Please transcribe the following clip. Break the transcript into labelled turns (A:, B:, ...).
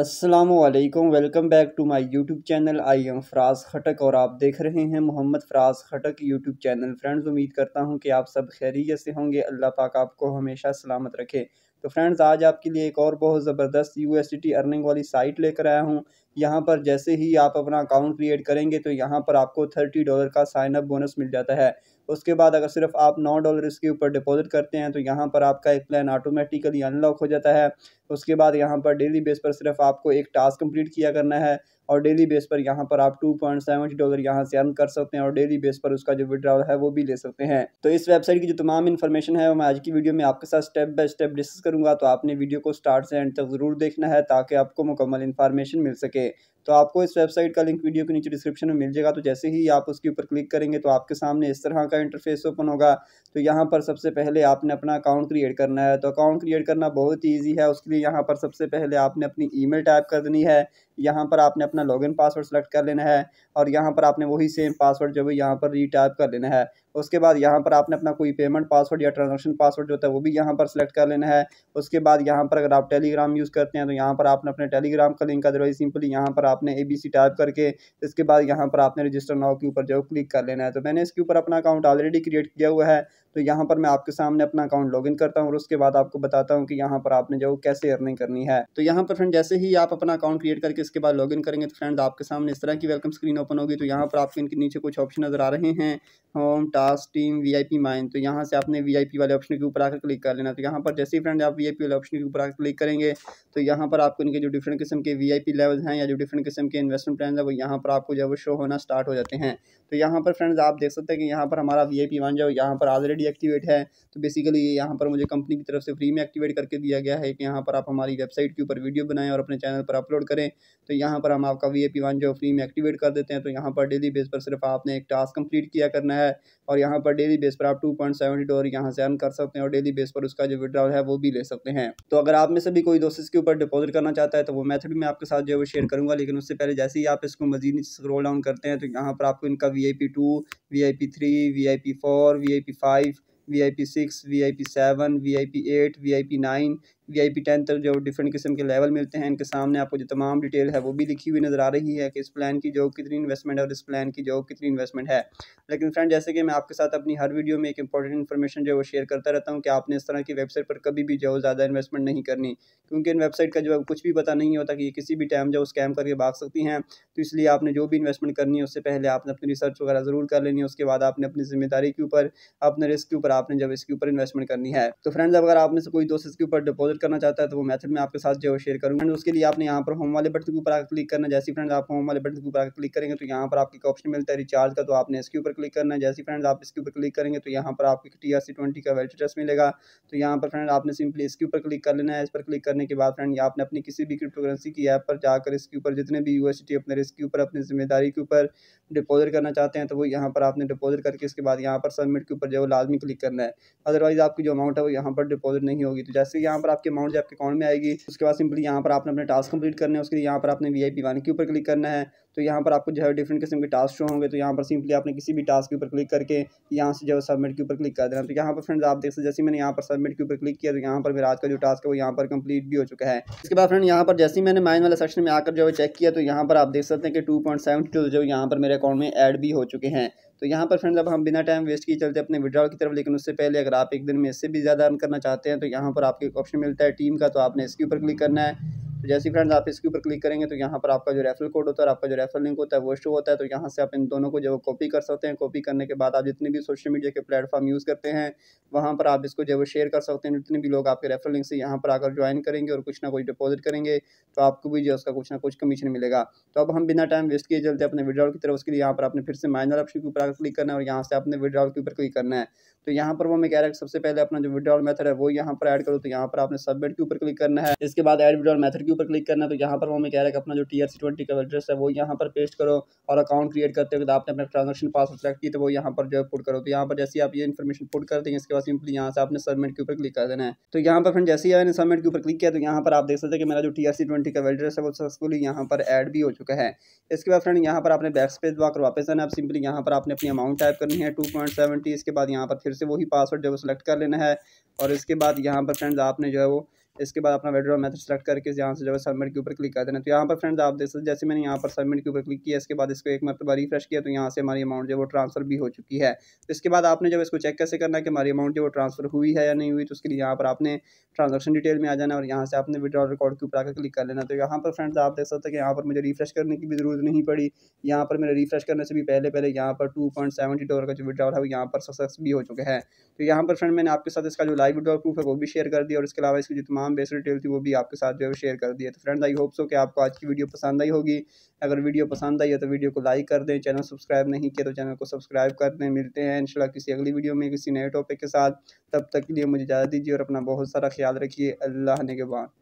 A: Aslam welcome back to my YouTube channel I am Faraz Khattak और आप देख रहे हैं Mohammad Faraz Khattak YouTube channel friends उम्मीद करता हूं कि आप सब खैरियत से होंगे अल्लाह पाक आपको हमेशा सलामत रखे तो फ्रेंड्स आज आपके लिए एक और बहुत ज़बरदस्त यू अर्निंग वाली साइट लेकर आया हूँ यहाँ पर जैसे ही आप अपना अकाउंट क्रिएट करेंगे तो यहाँ पर आपको थर्टी डॉलर का साइन अप बोनस मिल जाता है उसके बाद अगर सिर्फ आप नौ डॉलर इसके ऊपर डिपॉजिट करते हैं तो यहाँ पर आपका एक प्लान ऑटोमेटिकली अनलॉक हो जाता है उसके बाद यहाँ पर डेली बेस पर सिर्फ आपको एक टास्क कंप्लीट किया करना है और डेली बेस पर यहाँ पर आप टू पॉइंट सेवेंटी डॉलर यहाँ से अर्न कर सकते हैं और डेली बेस पर उसका जो विड्रॉल है वो भी ले सकते हैं तो इस वेबसाइट की जो तमाम इन्फॉर्मेशन है वो मैं आज की वीडियो में आपके साथ स्टेप बाय स्टेप डिस्कस करूँगा तो आपने वीडियो को स्टार्ट से एंड तक ज़रूर देखना है ताकि आपको मुकम्मल इन्फॉर्मेशन मिल सके तो आपको इस वेबसाइट का लिंक वीडियो के नीचे डिस्क्रिप्शन में मिल जाएगा तो जैसे ही आप उसके ऊपर क्लिक करेंगे तो आपके सामने इस तरह का इंटरफेस ओपन होगा तो यहाँ पर सबसे पहले आपने अपना अकाउंट क्रिएट करना है तो अकाउंट क्रिएट करना बहुत ही ईजी है उसके लिए यहाँ पर सबसे पहले आपने अपनी ईमेल टाइप कर देनी है यहाँ पर आपने अपना इन पासवर्ड सेलेक्ट कर लेना है और यहाँ पर आपने वही सेम पासवर्ड जो है यहाँ पर रीटाइप कर लेना है उसके बाद यहाँ पर आपने अपना कोई पेमेंट पासवर्ड या ट्रांजेक्शन पासवर्ड जो होता है वो भी यहाँ पर सेलेक्ट कर लेना है उसके बाद यहाँ पर अगर आप टेलीग्राम यूज़ करते हैं तो यहाँ पर आपने अपने टेलीग्राम का लिंक अदरवाइज सिंपली यहाँ पर आपने ए बी सी टाइप करके इसके बाद यहाँ पर आपने रजिस्टर नाव के ऊपर जो क्लिक कर लेना है तो मैंने इसके ऊपर अपना अकाउंट ऑलरेडी क्रिएट किया हुआ है तो यहाँ पर मैं आपके सामने अपना अकाउंट इन करता हूँ और उसके बाद आपको बताता हूँ कि यहाँ पर आपने जो कैसे अर्निंग करनी है तो यहाँ पर फ्रेंड जैसे ही आप अपना अकाउंट क्रिएट करके इसके बाद इन करेंगे तो फ्रेंड आपके सामने इस तरह की वेलकम स्क्रीन ओपन होगी तो यहाँ पर आपके इनके नीचे कुछ ऑप्शन नजर आ रहे हैं home task team V I P mine तो यहाँ से आपने वी आई पी वाले ऑप्शन के ऊपर आकर क्लिक कर लेना तो यहाँ पर जैसे ही फ्रेंड आप वी आई पी वाले ऑप्शन के ऊपर आकर क्लिक करेंगे तो यहाँ पर आपको इनके जो डिफरेंट किस्म के वी आई पी लेवल हैं या जो डिफरेंट किस्म के इन्वेस्टमेंट प्लान है वो यहाँ पर आपको जो है वो शो होना स्टार्ट हो जाते हैं तो यहाँ पर फ्रेंड्स आप देख सकते हैं कि यहाँ पर हमारा वी आई पी वन जो यहाँ पर ऑलरेडी भी एक्टिवेट है तो बेसिकली ये यहाँ पर मुझे कंपनी की तरफ से फ्री में एक्टिवेट करके दिया गया है कि यहाँ पर आप हमारी वेबसाइट के ऊपर वीडियो बनाएं और अपने चैनल पर अपलोड करें तो यहाँ पर हम आपका वी ए वन जो फ्री में एक्टिवेट कर देते हैं तो यहाँ पर डेली बेस पर सिर्फ आपने एक टास्क कम्प्लीट किया करना है और यहाँ पर डेली बेस पर आप टू पॉइंट सेवेंटी डॉलर यहाँ से अर्न कर सकते हैं और डेली बेस पर उसका जो विड्रॉल है वो भी ले सकते हैं तो अगर आप में से भी कोई दोस्त इसके ऊपर डिपॉजिट करना चाहता है तो वो मैथड मैं आपके साथ जो है वो शेयर करूँगा लेकिन उससे पहले जैसे ही आप इसको मजीद स्क्रोल डाउन करते हैं तो यहाँ पर आपको इनका V I P two V I P three V I P four V I P five VIP 6, VIP 7, VIP 8, VIP 9, V I P ten तक जो डिफरेंट किस्म के लेवल मिलते हैं इनके सामने आपको जो तमाम डिटेल है वो भी लिखी हुई नज़र आ रही है कि इस प्लान की जो कितनी इन्वेस्टमेंट है और इस प्लान की जो कितनी इन्वेस्टमेंट है लेकिन फ्रेंड जैसे कि मैं आपके साथ अपनी हर वीडियो में एक इंपॉर्टेंट इन्फॉर्मेशन जो वो शेयर करता रहता हूँ कि आपने इस तरह की वेबसाइट पर कभी भी जो ज़्यादा इन्वेस्टमेंट नहीं करनी क्योंकि इन वेबसाइट का जो कुछ भी पता नहीं होता कि ये किसी भी टाइम जो स्कैम करके भाग सकती हैं तो इसलिए आपने जो भी इन्वेस्टमेंट करनी है उससे पहले आपने अपनी रिसर्च वगैरह ज़रूर कर लेनी है उसके बाद आपने अपनी जिम्मेदारी के ऊपर अपने रिस्क के ऊपर आपने जब इसके ऊपर इन्वेस्टमेंट करनी है तो फ्रेंड्स अगर आपने से कोई दोस्त इसके ऊपर डिपोजिट मदद करना चाहता है तो वो मैथड में आपके साथ जो है शेयर करूँ उसके लिए आपने यहाँ पर होम वाले बटन के ऊपर आकर क्लिक करना जैसे फ्रेंड आप होम वाले बटन के ऊपर क्लिक करेंगे तो यहाँ पर आपको एक ऑप्शन मिलता है रिचार्ज का तो आपने इसके ऊपर क्लिक करना है जैसे फ्रेंड आप इसके ऊपर क्लिक करेंगे तो यहाँ पर आपको टी आर सी ट्वेंटी का वेल्ट ट्रेस मिलेगा तो यहाँ पर फ्रेंड आपने सिंपली इसके ऊपर क्लिक कर लेना है इस पर क्लिक करने के बाद फ्रेंड आपने अपनी किसी भी क्रिप्टोकरेंसी की ऐप पर जाकर इसके ऊपर जितने भी यूएसडी अपने रिस्क के ऊपर अपनी जिम्मेदारी के ऊपर डिपोजिट करना चाहते हैं तो वो यहाँ पर आपने डिपोजिट करके इसके बाद यहाँ पर सबमिट के ऊपर जो है लाजमी क्लिक करना है अदरवाइज़ आपकी जो अमाउंट है वो यहाँ पर डिपोजिट नहीं होगी तो जैसे यहाँ पर आप आपके अमाउंट जो आपके अकाउंट में आएगी उसके बाद सिंपली यहाँ पर आपने अपने टास्क कंप्लीट करने हैं उसके लिए यहाँ पर आपने वी आई के ऊपर क्लिक करना है तो यहाँ पर आपको जो है डिफरेंट किस्म के टास्क शो होंगे तो यहाँ पर सिंपली आपने किसी भी टास्क के ऊपर क्लिक करके यहाँ से जो है सबमिट के ऊपर क्लिक कर देना तो यहाँ पर फ्रेंड्स आप देख सकते जैसे मैंने यहाँ पर सबमिट के ऊपर क्लिक किया तो यहाँ पर मेरा आज का जो टास्क है वो यहाँ पर कंप्लीट भी हो चुका है इसके बाद फ्रेंड यहाँ पर जैसे मैंने माइन वाला सेक्शन में आकर जो है चेक किया तो यहाँ पर आप देख सकते हैं कि टू पॉइंट जो यहाँ पर मेरे अकाउंट में एड भी हो चुके हैं तो यहाँ पर फ्रेंड्स अब हम बिना टाइम वेस्ट किए चलते अपने विड्रॉल की तरफ लेकिन उससे पहले अगर आप एक दिन में इससे भी ज़्यादा अर्न करना चाहते हैं तो यहाँ पर आपको एक ऑप्शन मिलता है टीम का तो आपने इसके ऊपर क्लिक करना है तो जैसे फ्रेंड्स आप इसके ऊपर क्लिक करेंगे तो यहाँ पर आपका जो रेफरल कोड होता है आपका जो रेफरल लिंक होता है वो शो होता है तो यहाँ से आप इन दोनों को जो कॉपी कर सकते हैं कॉपी करने के बाद आप जितने भी सोशल मीडिया के प्लेटफॉर्म यूज़ करते हैं वहाँ पर आप इसको जो है शेयर कर सकते हैं जितने भी लोग आपके रेफरल लिंक से यहाँ पर आकर ज्वाइन करेंगे और कुछ ना कुछ डिपॉजिट करेंगे तो आपको भी जो उसका कुछ ना कुछ कमीशन मिलेगा तो अब हम बिना टाइम वेस्ट किए चलते अपने विड्रॉल की तरफ उसके लिए यहाँ पर आपने फिर से माइनर ऑप्शन के ऊपर क्लिक करना है और यहाँ से आपने विड्रॉल के ऊपर क्लिक करना है तो यहाँ पर वो मैं कह रहा है सबसे पहले अपना जो विड्रॉल मेथड है वो यहाँ पर ऐड करो तो यहाँ पर आपने सबमिट के ऊपर क्लिक करना है इसके बाद एड विड्रॉल मेथड के ऊपर क्लिक करना तो यहाँ पर वो हमें कह रहा है कि अपना जो टी आर सी ट्वेंटी का एड्रेस है वो यहाँ पर पेस्ट करो और अकाउंट क्रिएट करते वक्त आपने अपना ट्रांजेक्शन पासवर्ड सेलेक्ट की तो वो यहाँ पर जो है पुट करो तो यहाँ पर जैसे आप ये इन्फॉर्मेशन पुट कर देंगे इसके बाद सिंपली यहाँ से आपने सबमिट के ऊपर क्लिक कर देना है तो यहाँ पर फ्रेंड जैसे ही आपने सबमिट के ऊपर क्लिक किया तो यहाँ पर आप देख सकते हैं कि मेरा जो टी आर सी ट्वेंटी का एड्रेस है वो सक्सेसफुली यहाँ पर एड भी हो चुका है इसके बाद फ्रेंड यहाँ पर आपने बैक स्पेस वाकर वापस आना आप सिंपली यहाँ पर आपने अपनी अमाउंट टाइप करनी है टू पॉइंट सेवेंटी इसके बाद यहाँ पर फिर से वही पासवर्ड जो है वो सिलेक्ट कर लेना है और इसके बाद यहाँ पर फ्रेंड्स आपने जो है वो इसके बाद अपना वेड्रॉ मैथड सेलेक्ट करके यहाँ से जो है सबमिट के ऊपर क्लिक कर देना तो यहाँ पर फ्रेंड्स आप देख सकते जैसे मैंने यहाँ पर सबमिट के ऊपर क्लिक किया इसके बाद इसको एक मरतबा रिफ्रेश किया तो यहाँ से हमारी अमाउंट जो है वो ट्रांसफर भी हो चुकी है तो इसके बाद आपने जब इसको चेक कैसे करना है कि हमारी अमाउंट जो वो ट्रांसफर हुई है या नहीं हुई तो उसके लिए यहाँ पर आपने ट्रांजेक्शन डिटेल में आ जाना और यहाँ से आपने विड्रॉ रिकॉर्ड के ऊपर आकर क्लिक कर लेना तो यहाँ पर फ्रेंड्स आप देख सकते हैं कि यहाँ पर मुझे रिफ्रेश करने की भी जरूरत नहीं पड़ी यहाँ पर मेरे रिफ्रेश करने से भी पहले पहले यहाँ पर टू पॉइंट सेवेंटी डॉलर का जो विड्रॉल है वो यहाँ पर सक्सेस भी हो चुका है तो यहाँ पर फ्रेंड मैंने आपके साथ इसका जो लाइव विड्रॉल प्रूफ है वो भी शेयर कर दिया और इसके अलावा इसकी जो तमाम तमाम बेस्ट डिटेल थी वो भी आपके साथ जो है शेयर कर दिए तो फ्रेंड्स आई होप सो कि आपको आज की वीडियो पसंद आई होगी अगर वीडियो पसंद आई है तो वीडियो को लाइक कर दें चैनल सब्सक्राइब नहीं किया तो चैनल को सब्सक्राइब कर दें मिलते हैं इनशाला किसी अगली वीडियो में किसी नए टॉपिक के साथ तब तक के लिए मुझे इजाज़त दीजिए और अपना बहुत सारा ख्याल रखिए अल्लाह ने के बाद